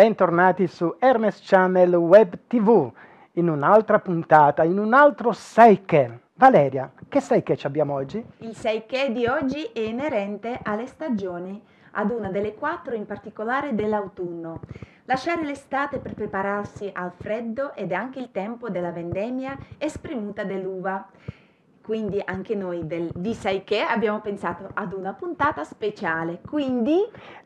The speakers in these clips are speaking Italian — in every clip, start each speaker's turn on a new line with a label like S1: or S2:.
S1: Bentornati su Ernest Channel Web TV in un'altra puntata, in un altro Seike. Valeria, che Seike abbiamo oggi?
S2: Il Seike di oggi è inerente alle stagioni, ad una delle quattro in particolare dell'autunno. Lasciare l'estate per prepararsi al freddo ed anche il tempo della vendemmia e spremuta dell'uva. Quindi anche noi del, di Sai Che abbiamo pensato ad una puntata speciale. Quindi...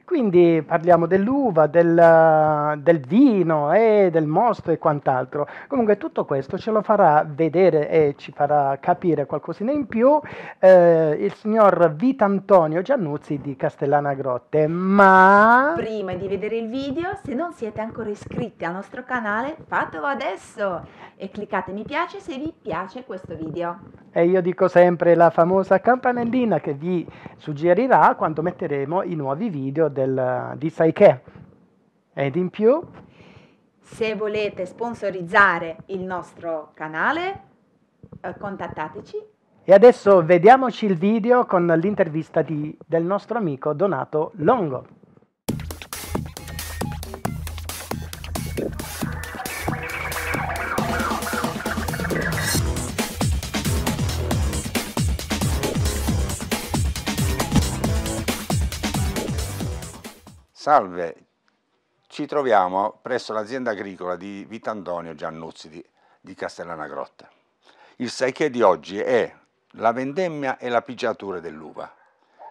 S1: Quindi parliamo dell'uva, del, del vino, eh, del mosto e quant'altro. Comunque tutto questo ce lo farà vedere e ci farà capire qualcosina in più eh, il signor Vitantonio Giannuzzi di Castellana Grotte. Ma... Prima di
S2: vedere il video, se non siete ancora iscritti al nostro canale, fatelo adesso e cliccate mi piace se vi piace questo video.
S1: E io dico sempre la famosa campanellina che vi suggerirà quando metteremo i nuovi video del, di Saike. Ed in più...
S2: Se volete sponsorizzare il nostro canale, eh, contattateci.
S1: E adesso vediamoci il video con l'intervista del nostro amico Donato Longo.
S3: Salve, ci troviamo presso l'azienda agricola di Vitantonio Giannuzzi di, di Castellana Grotta. Il saichè di oggi è la vendemmia e la pigiatura dell'uva.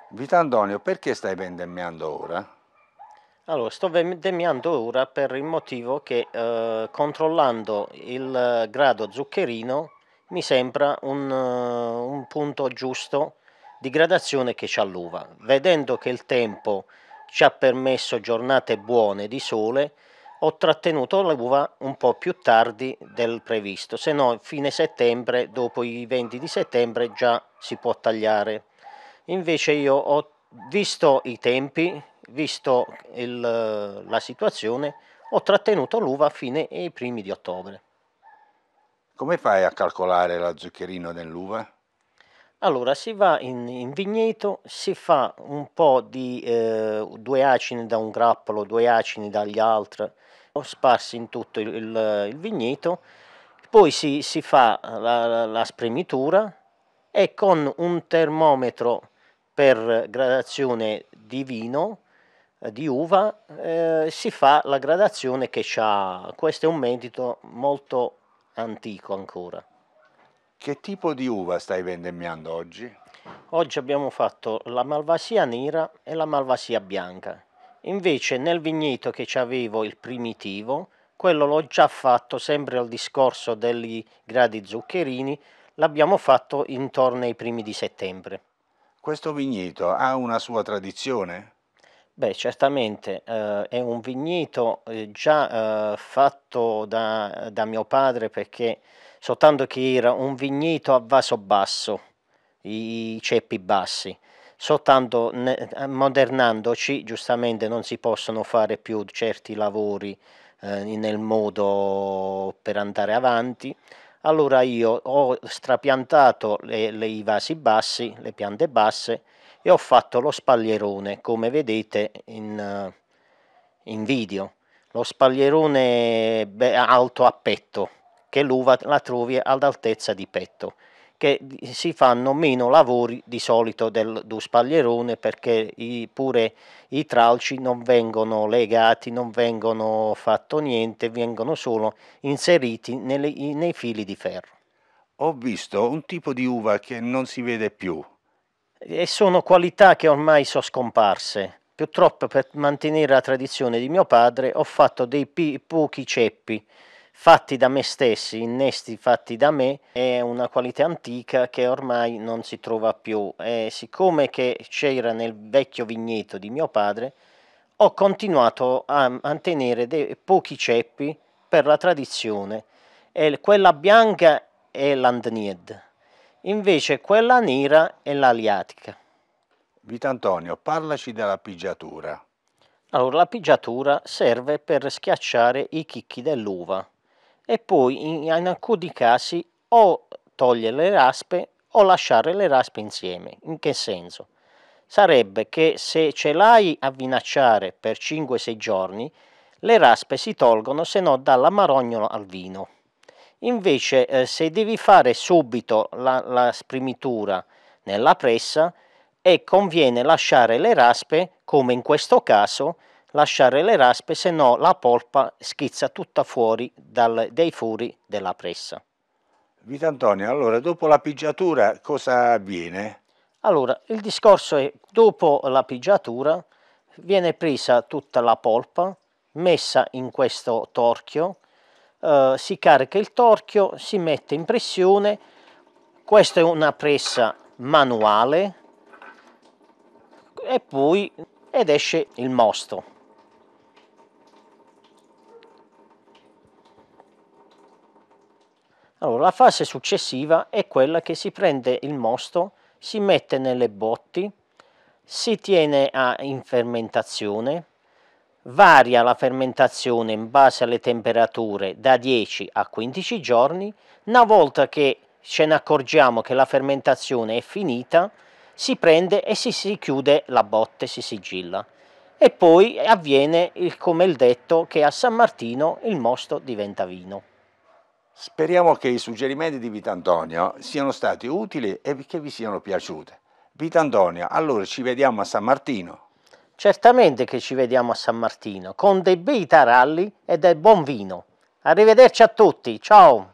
S3: Vitantonio, perché stai vendemmiando ora?
S4: Allora, sto vendemmiando ora per il motivo che eh, controllando il grado zuccherino mi sembra un, eh, un punto giusto di gradazione che c'ha l'uva. Vedendo che il tempo ci ha permesso giornate buone di sole, ho trattenuto l'uva un po' più tardi del previsto, se no fine settembre, dopo i 20 di settembre già si può tagliare. Invece io ho visto i tempi, visto il, la situazione, ho trattenuto l'uva a fine e i primi di ottobre.
S3: Come fai a calcolare lo zuccherino nell'uva?
S4: Allora, si va in, in vigneto, si fa un po' di eh, due acini da un grappolo, due acini dagli altri, sparsi in tutto il, il, il vigneto, poi si, si fa la, la, spremitura e con un termometro per gradazione di vino, eh, di uva, eh, si fa la gradazione che ha. Questo è un metodo molto antico ancora. Che tipo di uva stai vendemmiando oggi? Oggi abbiamo fatto la malvasia nera e la malvasia bianca. Invece nel vigneto che ci avevo il primitivo, quello l'ho già fatto sempre al discorso degli gradi zuccherini, l'abbiamo fatto intorno ai primi di settembre.
S3: Questo vigneto ha
S4: una sua tradizione? Beh, certamente eh, è un vigneto eh, già eh, fatto da, da mio padre perché soltanto che era un vigneto a vaso basso, i ceppi bassi. Soltanto modernandoci, giustamente non si possono fare più certi lavori eh, nel modo per andare avanti. Allora io ho strapiantato le, le, i vasi bassi, le piante basse e ho fatto lo spalierone, come vedete in, in video. Lo spalierone alto a petto che l'uva la trovi all'altezza di petto che si fanno meno lavori di solito del, del spaglierone perché i, pure i tralci non vengono legati, non vengono fatto niente, vengono solo inseriti nelle, nei fili di ferro. Ho visto un tipo di uva che non si vede più. E sono qualità che ormai sono scomparse. Purtroppo per mantenere la tradizione di mio padre ho fatto dei pochi ceppi fatti da me stessi, innesti fatti da me, è una qualità antica che ormai non si trova più. E siccome che c'era nel vecchio vigneto di mio padre, ho continuato a mantenere dei, pochi ceppi per la tradizione. E quella bianca è l'Andnied, invece quella nera è l'Aliatica. Antonio, parlaci della pigiatura. Allora, la pigiatura serve per schiacciare i chicchi dell'uva e poi in, in alcuni casi o togliere le raspe o lasciare le raspe insieme. In che senso? Sarebbe che se ce l'hai a vinacciare per 5-6 giorni, le raspe si tolgono se no dalla marognola al vino. Invece eh, se devi fare subito la, la sprimitura nella pressa e conviene lasciare le raspe, come in questo caso, lasciare le raspe, se no la polpa schizza tutta fuori dal, dai furi della pressa.
S3: Vita Antonio, allora dopo la pigiatura cosa avviene? Allora, il discorso è dopo
S4: la pigiatura viene presa tutta la polpa, messa in questo torchio, eh, si carica il torchio, si mette in pressione, questa è una pressa manuale e poi ed esce il mosto. Allora, la fase successiva è quella che si prende il mosto, si mette nelle botti, si tiene a, in fermentazione, varia la fermentazione in base alle temperature da 10 a 15 giorni, una volta che ce ne accorgiamo che la fermentazione è finita, si prende e si, si chiude la botte, si sigilla. E poi avviene, il, come il detto, che a San Martino il mosto diventa
S3: vino. Speriamo che i suggerimenti di Antonio siano stati utili e che vi siano piaciuti. Antonio, allora ci vediamo a San Martino. Certamente che ci vediamo a San Martino, con dei bei taralli e del buon vino. Arrivederci a tutti, ciao!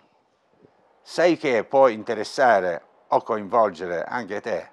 S3: Sai che può interessare o coinvolgere anche te?